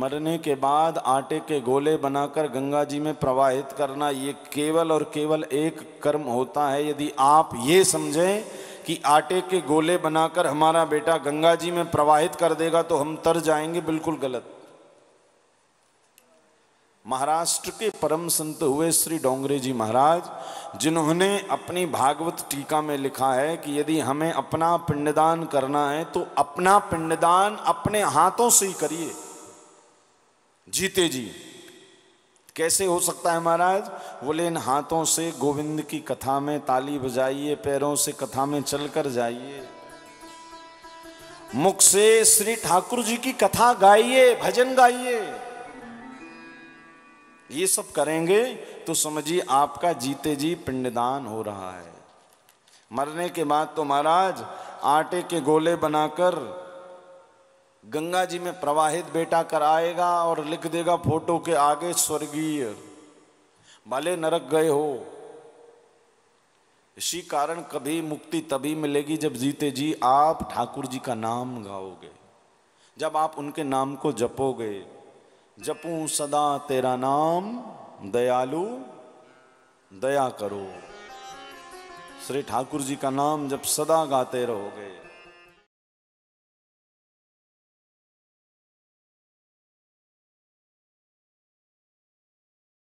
मरने के बाद आटे के गोले बनाकर गंगा जी में प्रवाहित करना ये केवल और केवल एक कर्म होता है यदि आप ये समझें कि आटे के गोले बनाकर हमारा बेटा गंगा जी में प्रवाहित कर देगा तो हम तर जाएंगे बिल्कुल गलत महाराष्ट्र के परम संत हुए श्री डोंगरे जी महाराज जिन्होंने अपनी भागवत टीका में लिखा है कि यदि हमें अपना पिंडदान करना है तो अपना पिंडदान अपने हाथों से ही करिए जीते जी कैसे हो सकता है महाराज बोले इन हाथों से गोविंद की कथा में ताली बजाइए पैरों से कथा में चलकर जाइए मुख से श्री ठाकुर जी की कथा गाइए भजन गाइए ये सब करेंगे तो समझिए आपका जीते जी पिंडदान हो रहा है मरने के बाद तो महाराज आटे के गोले बनाकर गंगा जी में प्रवाहित बेटा कर आएगा और लिख देगा फोटो के आगे स्वर्गीय भले नरक गए हो इसी कारण कभी मुक्ति तभी मिलेगी जब जीते जी आप ठाकुर जी का नाम गाओगे जब आप उनके नाम को जपोगे जपू सदा तेरा नाम दयालु दया करो श्री ठाकुर जी का नाम जब सदा गाते रहोगे